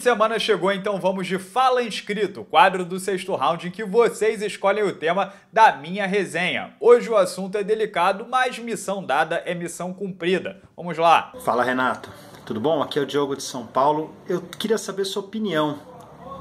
de semana chegou, então vamos de Fala Inscrito, quadro do sexto round em que vocês escolhem o tema da minha resenha. Hoje o assunto é delicado, mas missão dada é missão cumprida. Vamos lá. Fala Renato, tudo bom? Aqui é o Diogo de São Paulo. Eu queria saber sua opinião.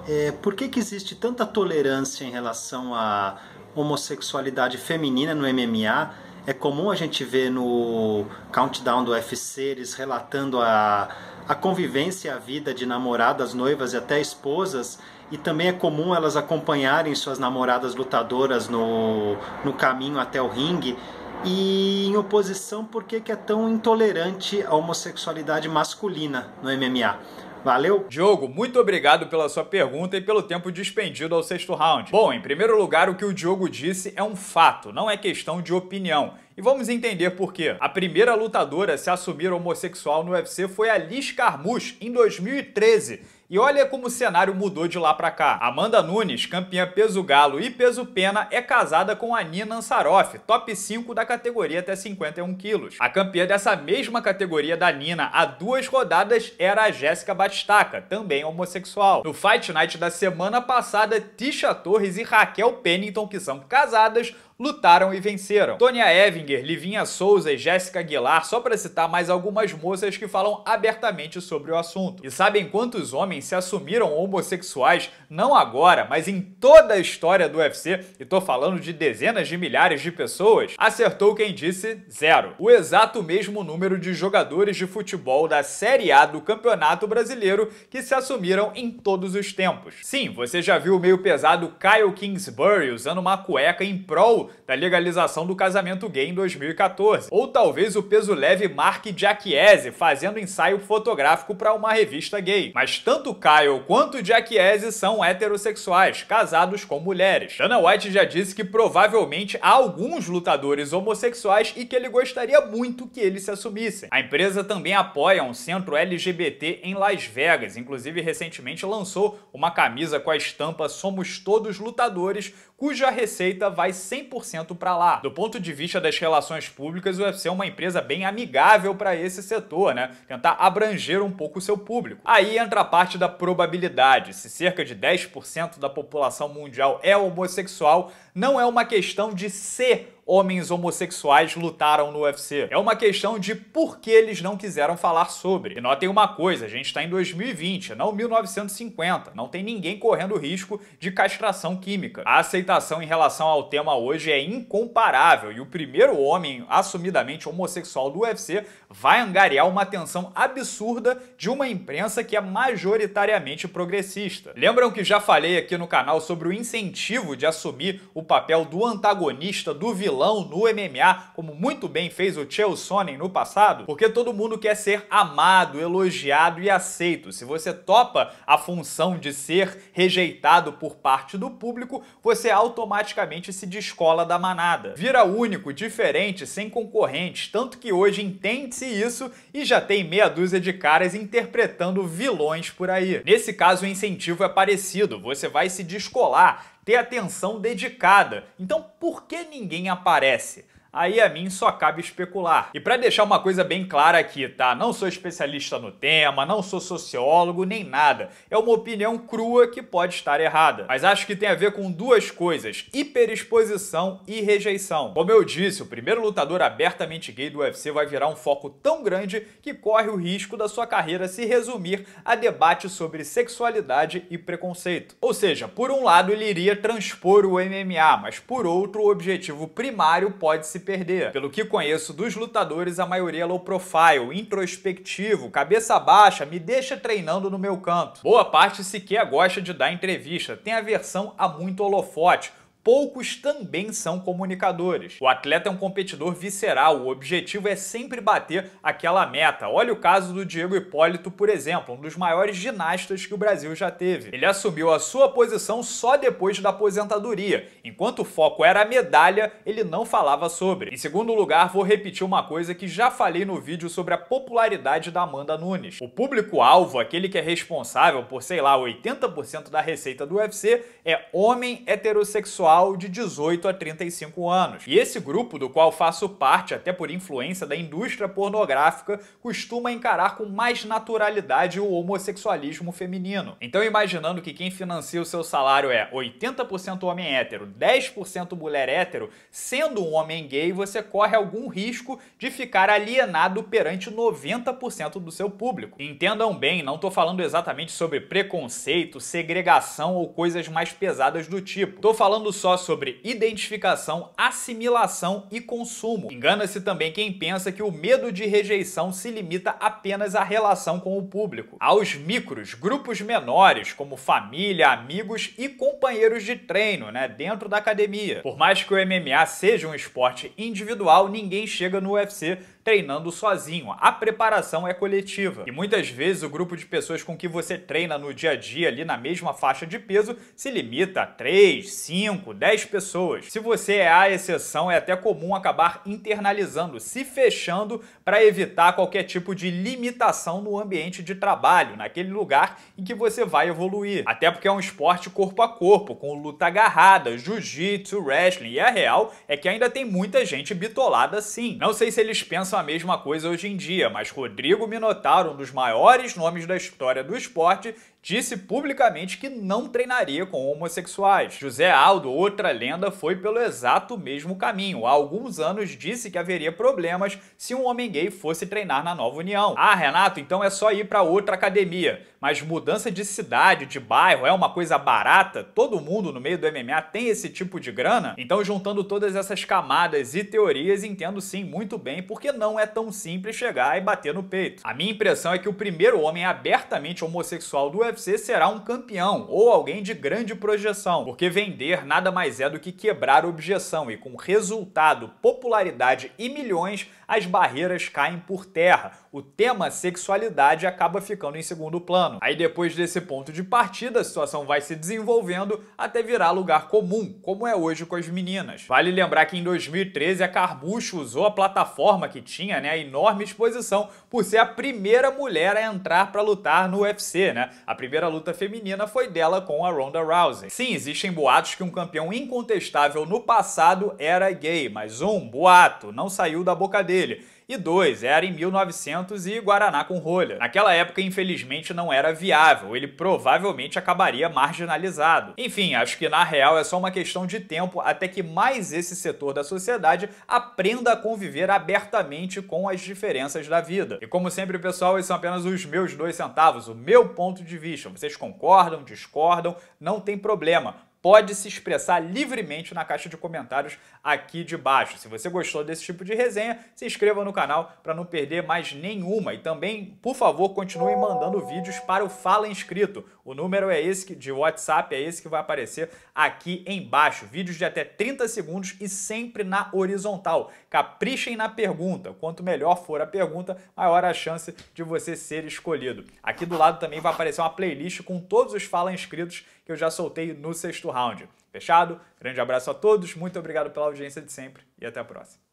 É, por que, que existe tanta tolerância em relação à homossexualidade feminina no MMA? É comum a gente ver no countdown do UFC eles relatando a, a convivência, a vida de namoradas, noivas e até esposas. E também é comum elas acompanharem suas namoradas lutadoras no, no caminho até o ringue. E em oposição, por que, que é tão intolerante a homossexualidade masculina no MMA? Valeu? Diogo, muito obrigado pela sua pergunta e pelo tempo dispendido ao sexto round. Bom, em primeiro lugar, o que o Diogo disse é um fato, não é questão de opinião. E vamos entender por quê. A primeira lutadora a se assumir homossexual no UFC foi a Liz Carmouche, em 2013 e olha como o cenário mudou de lá para cá. Amanda Nunes, campeã peso galo e peso pena, é casada com a Nina Ansaroff, top 5 da categoria até 51 quilos. A campeã dessa mesma categoria da Nina há duas rodadas era a Jéssica Batistaca, também homossexual. No Fight Night da semana passada, Tisha Torres e Raquel Pennington, que são casadas, lutaram e venceram. Tonya Evinger, Livinha Souza e Jéssica Aguilar, só para citar mais algumas moças que falam abertamente sobre o assunto. E sabem quantos homens se assumiram homossexuais, não agora, mas em toda a história do UFC, e tô falando de dezenas de milhares de pessoas? Acertou quem disse zero. O exato mesmo número de jogadores de futebol da Série A do Campeonato Brasileiro que se assumiram em todos os tempos. Sim, você já viu o meio pesado Kyle Kingsbury usando uma cueca em prol da legalização do casamento gay em 2014. Ou talvez o peso leve Mark Giacchiese fazendo ensaio fotográfico para uma revista gay. Mas tanto Kyle quanto Giacchiese são heterossexuais, casados com mulheres. Dana White já disse que provavelmente há alguns lutadores homossexuais e que ele gostaria muito que eles se assumissem. A empresa também apoia um centro LGBT em Las Vegas, inclusive recentemente lançou uma camisa com a estampa Somos Todos Lutadores, cuja receita vai 100% para lá. Do ponto de vista das relações públicas, o UFC é uma empresa bem amigável para esse setor, né? Tentar abranger um pouco o seu público. Aí entra a parte da probabilidade. Se cerca de 10% da população mundial é homossexual, não é uma questão de ser homens homossexuais lutaram no UFC. É uma questão de por que eles não quiseram falar sobre. E notem uma coisa, a gente está em 2020, não 1950. Não tem ninguém correndo risco de castração química. A aceitação em relação ao tema hoje é incomparável e o primeiro homem assumidamente homossexual do UFC vai angariar uma atenção absurda de uma imprensa que é majoritariamente progressista. Lembram que já falei aqui no canal sobre o incentivo de assumir o papel do antagonista, do vilão vilão no MMA, como muito bem fez o Chael Sonnen no passado, porque todo mundo quer ser amado, elogiado e aceito. Se você topa a função de ser rejeitado por parte do público, você automaticamente se descola da manada. Vira único, diferente, sem concorrentes, tanto que hoje entende-se isso e já tem meia dúzia de caras interpretando vilões por aí. Nesse caso, o incentivo é parecido, você vai se descolar, ter atenção dedicada. Então, por que ninguém aparece? aí a mim só cabe especular. E para deixar uma coisa bem clara aqui, tá? Não sou especialista no tema, não sou sociólogo nem nada. É uma opinião crua que pode estar errada. Mas acho que tem a ver com duas coisas: hiperexposição e rejeição. Como eu disse, o primeiro lutador abertamente gay do UFC vai virar um foco tão grande que corre o risco da sua carreira se resumir a debate sobre sexualidade e preconceito. Ou seja, por um lado ele iria transpor o MMA, mas por outro o objetivo primário pode se se perder. Pelo que conheço dos lutadores, a maioria é low profile, introspectivo, cabeça baixa, me deixa treinando no meu canto. Boa parte sequer gosta de dar entrevista, tem aversão a muito holofote, poucos também são comunicadores. O atleta é um competidor visceral, o objetivo é sempre bater aquela meta. Olha o caso do Diego Hipólito, por exemplo, um dos maiores ginastas que o Brasil já teve. Ele assumiu a sua posição só depois da aposentadoria. Enquanto o foco era a medalha, ele não falava sobre. Em segundo lugar, vou repetir uma coisa que já falei no vídeo sobre a popularidade da Amanda Nunes. O público-alvo, aquele que é responsável por, sei lá, 80% da receita do UFC, é homem heterossexual de 18 a 35 anos. E esse grupo, do qual faço parte até por influência da indústria pornográfica, costuma encarar com mais naturalidade o homossexualismo feminino. Então, imaginando que quem financia o seu salário é 80% homem hétero, 10% mulher hétero, sendo um homem gay, você corre algum risco de ficar alienado perante 90% do seu público. Entendam bem, não estou falando exatamente sobre preconceito, segregação ou coisas mais pesadas do tipo. Estou falando só só sobre identificação, assimilação e consumo. Engana-se também quem pensa que o medo de rejeição se limita apenas à relação com o público, aos micros, grupos menores, como família, amigos e companheiros de treino, né, dentro da academia. Por mais que o MMA seja um esporte individual, ninguém chega no UFC treinando sozinho. A preparação é coletiva. E muitas vezes o grupo de pessoas com que você treina no dia a dia ali na mesma faixa de peso se limita a 3, 5, 10 pessoas. Se você é a exceção, é até comum acabar internalizando, se fechando para evitar qualquer tipo de limitação no ambiente de trabalho, naquele lugar em que você vai evoluir. Até porque é um esporte corpo a corpo, com luta agarrada, jiu-jitsu, wrestling, e a real é que ainda tem muita gente bitolada sim. Não sei se eles pensam a mesma coisa hoje em dia, mas Rodrigo Minotauro, um dos maiores nomes da história do esporte, disse publicamente que não treinaria com homossexuais. José Aldo, outra lenda, foi pelo exato mesmo caminho. Há alguns anos disse que haveria problemas se um homem gay fosse treinar na Nova União. Ah, Renato, então é só ir para outra academia. Mas mudança de cidade, de bairro, é uma coisa barata? Todo mundo no meio do MMA tem esse tipo de grana? Então, juntando todas essas camadas e teorias, entendo sim muito bem porque não é tão simples chegar e bater no peito. A minha impressão é que o primeiro homem abertamente homossexual do UFC será um campeão ou alguém de grande projeção, porque vender nada mais é do que quebrar objeção e com resultado, popularidade e milhões as barreiras caem por terra. O tema sexualidade acaba ficando em segundo plano. Aí depois desse ponto de partida, a situação vai se desenvolvendo até virar lugar comum, como é hoje com as meninas. Vale lembrar que em 2013 a Carbucho usou a plataforma que tinha, né, a enorme exposição por ser a primeira mulher a entrar para lutar no UFC, né? A primeira luta feminina foi dela com a Ronda Rousey. Sim, existem boatos que um campeão incontestável no passado era gay, mas um boato não saiu da boca dele dele, e dois, era em 1900 e Guaraná com rolha. Naquela época, infelizmente, não era viável, ele provavelmente acabaria marginalizado. Enfim, acho que na real é só uma questão de tempo até que mais esse setor da sociedade aprenda a conviver abertamente com as diferenças da vida. E como sempre, pessoal, esses são apenas os meus dois centavos, o meu ponto de vista. Vocês concordam, discordam, não tem problema pode se expressar livremente na caixa de comentários aqui de baixo. Se você gostou desse tipo de resenha, se inscreva no canal para não perder mais nenhuma. E também, por favor, continue mandando vídeos para o Fala Inscrito. O número é esse de WhatsApp, é esse que vai aparecer aqui embaixo. Vídeos de até 30 segundos e sempre na horizontal. Caprichem na pergunta. Quanto melhor for a pergunta, maior a chance de você ser escolhido. Aqui do lado também vai aparecer uma playlist com todos os Fala Inscritos que eu já soltei no sexto round. Fechado? Grande abraço a todos, muito obrigado pela audiência de sempre e até a próxima.